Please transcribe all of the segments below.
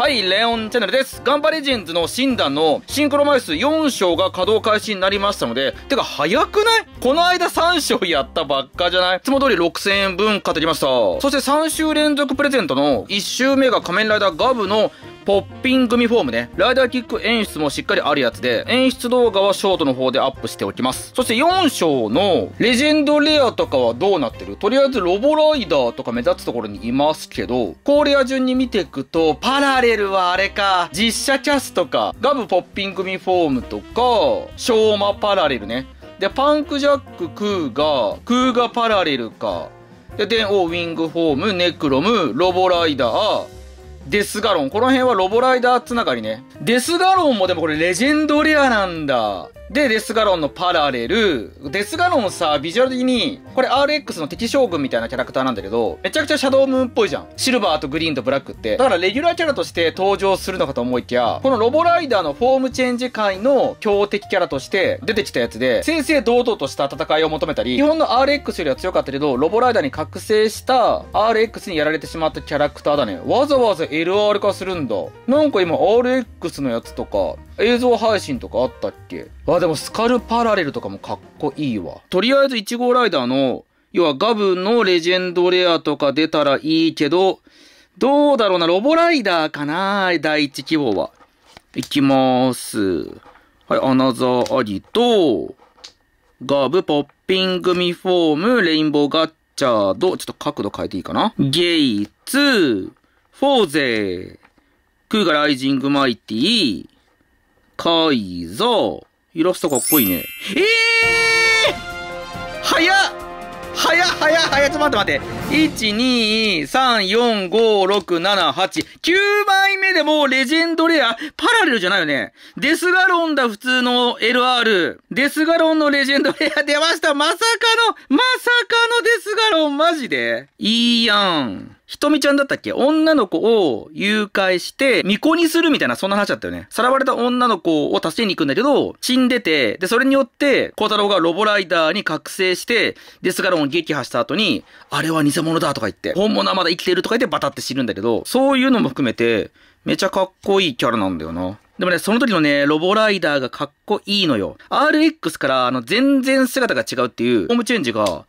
はい、レオンチャンネルです。ガンバレジェンズの診断のシンクロ枚数4章が稼働開始になりましたので、てか早くないこの間3章やったばっかじゃないいつも通り6000円分買ってきました。そして3週連続プレゼントの1週目が仮面ライダーガブのポッピングミフォームね。ライダーキック演出もしっかりあるやつで、演出動画はショートの方でアップしておきます。そして4章のレジェンドレアとかはどうなってるとりあえずロボライダーとか目立つところにいますけど、高レア順に見ていくと、パラレルはあれか、実写キャストか、ガブポッピングミフォームとか、ショーマパラレルね。で、パンクジャック、クーガー、クーガパラレルか。で、電王ウィングフォーム、ネクロム、ロボライダー、デスガロン。この辺はロボライダーつながりね。デスガロンもでもこれレジェンドレアなんだ。で、デスガロンのパラレル。デスガロンさ、ビジュアル的に、これ RX の敵将軍みたいなキャラクターなんだけど、めちゃくちゃシャドウムーンっぽいじゃん。シルバーとグリーンとブラックって。だからレギュラーキャラとして登場するのかと思いきや、このロボライダーのフォームチェンジ界の強敵キャラとして出てきたやつで、正々堂々とした戦いを求めたり、日本の RX よりは強かったけど、ロボライダーに覚醒した RX にやられてしまったキャラクターだね。わざわざ LR 化するんだ。なんか今 RX のやつとか、映像配信とかあったっけあ、でもスカルパラレルとかもかっこいいわ。とりあえず1号ライダーの、要はガブのレジェンドレアとか出たらいいけど、どうだろうな、ロボライダーかな第一希望は。いきまーす。はい、アナザーアリと、ガブ、ポッピングミフォーム、レインボーガッチャード、ちょっと角度変えていいかなゲイツ、フォーゼクーガライジングマイティ改造。イラストかっこいいね。ええー、早っ早っ早っ早っちょっと待って待って。1,2,3,4,5,6,7,8,9枚目でもうレジェンドレア、パラレルじゃないよね。デスガロンだ、普通の LR。デスガロンのレジェンドレア出ましたまさかの、まさかのデスガロン、マジでいいやん。ひとみちゃんだったっけ女の子を誘拐して、巫女にするみたいな、そんな話だったよね。さらわれた女の子を助けに行くんだけど、死んでて、で、それによって、孝太郎がロボライダーに覚醒して、デスガロンを撃破した後に、あれは偽物だとか言って、本物はまだ生きてるとか言ってバタって死ぬんだけど、そういうのも含めて、めちゃかっこいいキャラなんだよな。でもね、その時のね、ロボライダーがかっこいいのよ。RX から、あの、全然姿が違うっていう、ホームチェンジが、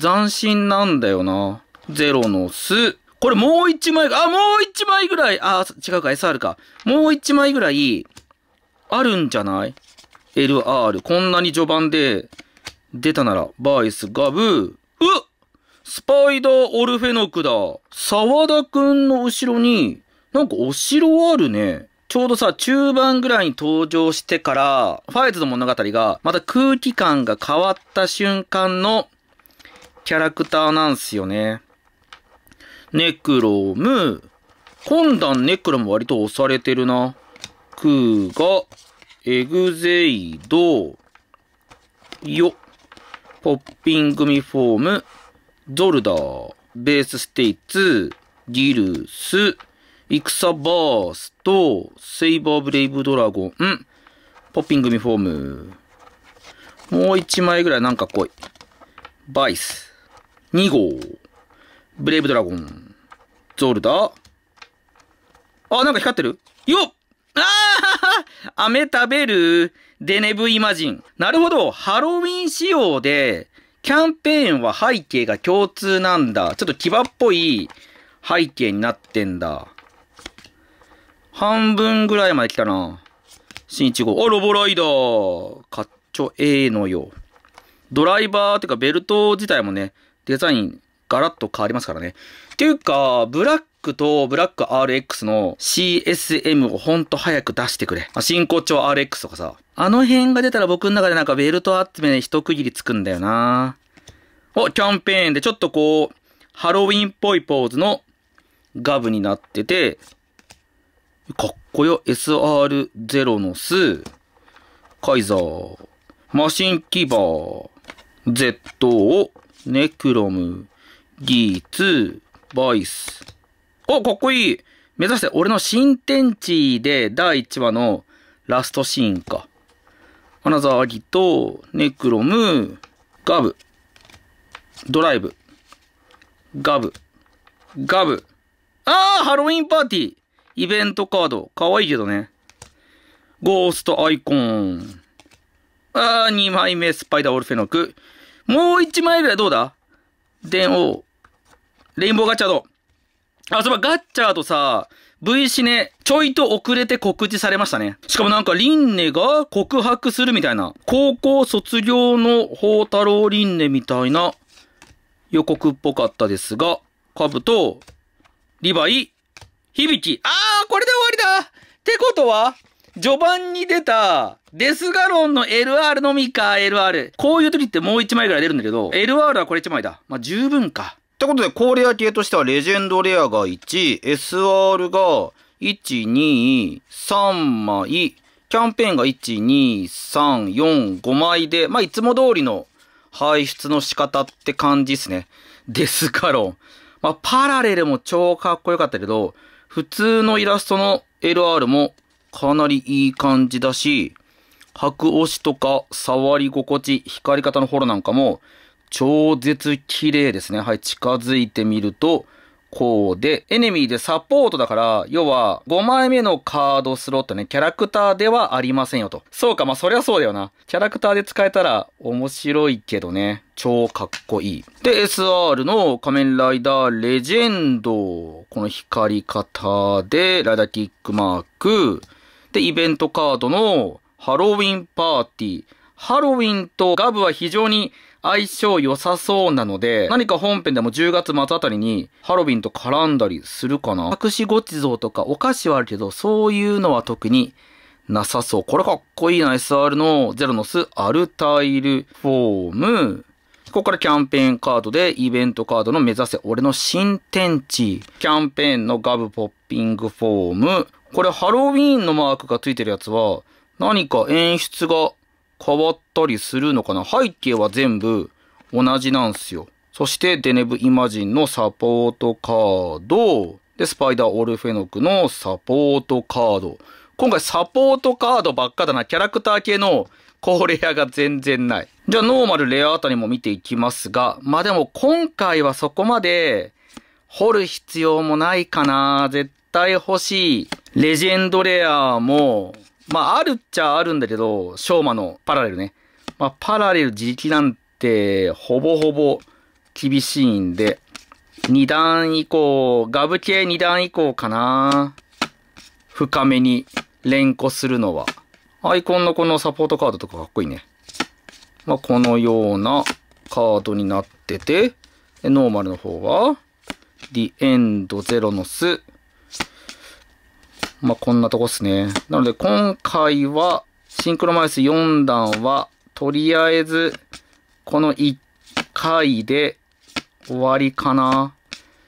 斬新なんだよな。ゼロの巣。これもう一枚、あ、もう一枚ぐらい、あ、違うか、SR か。もう一枚ぐらい、あるんじゃない ?LR。こんなに序盤で出たなら、バイス、ガブ、うっスパイダーオルフェノクだ。沢田くんの後ろに、なんかお城あるね。ちょうどさ、中盤ぐらいに登場してから、ファイズの物語が、また空気感が変わった瞬間のキャラクターなんすよね。ネクロム。本段ネクロム割と押されてるな。クーガ、エグゼイド、よ。ポッピングミフォーム、ゾルダー、ベースステイツ、ギルス、イクサバースと、セイバーブレイブドラゴン、ポッピングミフォーム。もう一枚ぐらいなんか来い。バイス、2号。ブレイブドラゴン。ゾールダあ、なんか光ってるよっああ飴食べるデネブイマジン。なるほど。ハロウィン仕様で、キャンペーンは背景が共通なんだ。ちょっと牙っぽい背景になってんだ。半分ぐらいまで来たな。新1号。あ、ロボライダー。かっちょええのよ。ドライバーってかベルト自体もね、デザインガラッと変わりますからね。っていうか、ブラックとブラック RX の CSM をほんと早く出してくれ。進行調 RX とかさ。あの辺が出たら僕の中でなんかベルト集めで一区切りつくんだよなお、キャンペーンでちょっとこう、ハロウィンっぽいポーズのガブになってて、かっこよ、SR0 のス、カイザー、マシンキバー、Z を、ネクロム、ギー、ツー、ボイス。お、かっこいい目指して、俺の新天地で第1話のラストシーンか。アナザーアギと、ネクロム、ガブ、ドライブ、ガブ、ガブ。あーハロウィンパーティーイベントカード。かわいいけどね。ゴーストアイコン。あー2枚目スパイダーオルフェノク。もう1枚ぐらいどうだ電王。レインボーガッチャード。あ、そういえばガッチャードさ、V シネ、ちょいと遅れて告知されましたね。しかもなんか、リンネが告白するみたいな。高校卒業の宝太郎リンネみたいな予告っぽかったですが、カブと、リヴァイ、響き。あー、これで終わりだってことは、序盤に出た、デスガロンの LR のみか、LR。こういう時ってもう一枚ぐらい出るんだけど、LR はこれ一枚だ。まあ、十分か。ってことで、高レア系としてはレジェンドレアが1、SR が1、2、3枚、キャンペーンが1、2、3、4、5枚で、まあ、いつも通りの排出の仕方って感じですね。デスカロン。まあ、パラレルも超かっこよかったけど、普通のイラストの LR もかなりいい感じだし、白押しとか触り心地、光り方のホロなんかも超絶綺麗ですね。はい、近づいてみると、こうで、エネミーでサポートだから、要は5枚目のカードスロットね、キャラクターではありませんよと。そうか、まあそりゃそうだよな。キャラクターで使えたら面白いけどね。超かっこいい。で、SR の仮面ライダーレジェンド。この光り方で、ライダーキックマーク。で、イベントカードのハロウィンパーティー。ハロウィンとガブは非常に相性良さそうなので、何か本編でも10月末あたりにハロウィンと絡んだりするかな。隠しごちうとかお菓子はあるけど、そういうのは特になさそう。これかっこいいな。SR のゼロノスアルタイルフォーム。ここからキャンペーンカードでイベントカードの目指せ俺の新天地。キャンペーンのガブポッピングフォーム。これハロウィーンのマークがついてるやつは何か演出が変わったりするのかな背景は全部同じなんすよ。そしてデネブイマジンのサポートカード、で、スパイダーオルフェノクのサポートカード。今回サポートカードばっかだな。キャラクター系の高レアが全然ない。じゃあノーマルレアあたりも見ていきますが、まあでも今回はそこまで掘る必要もないかな。絶対欲しい。レジェンドレアもまあ、あるっちゃあるんだけど、昭和のパラレルね。まあ、パラレル自力なんて、ほぼほぼ厳しいんで、2段以降、ガブ系2段以降かな。深めに連呼するのは。アイコンのこのサポートカードとかかっこいいね。まあ、このようなカードになってて、ノーマルの方は、ディエンドゼロのス、まあ、こんなとこっすね。なので、今回は、シンクロマイス4段は、とりあえず、この1回で終わりかな。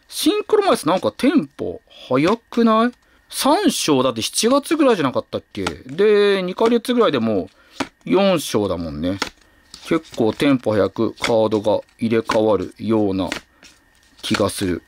シンクロマイスなんかテンポ早くない ?3 章だって7月ぐらいじゃなかったっけで、2ヶ月ぐらいでも4章だもんね。結構テンポ早くカードが入れ替わるような気がする。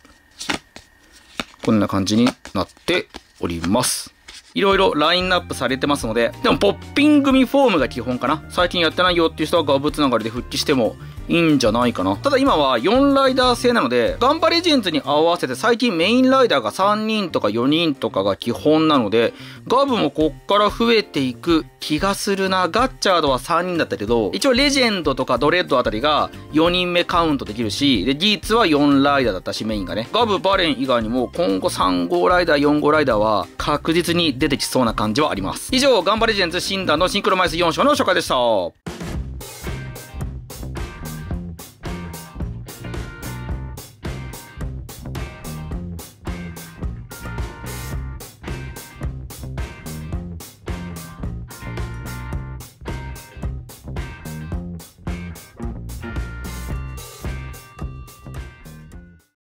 こんな感じになっております。いろいろラインナップされてますので、でもポッピン組フォームが基本かな。最近やってないよっていう人はガブつながりで復帰してもいいんじゃないかな。ただ今は4ライダー制なので、ガンバレジェンズに合わせて最近メインライダーが3人とか4人とかが基本なので、ガブもこっから増えていく気がするな。ガッチャードは3人だったけど、一応レジェンドとかドレッドあたりが4人目カウントできるし、で、ギーツは4ライダーだったし、メインがね。ガブ、バレン以外にも今後3号ライダー、4号ライダーは確実に出てきそうな感じはあります。以上、ガンバレジェンズ診断のシンクロマイス4章の紹介でした。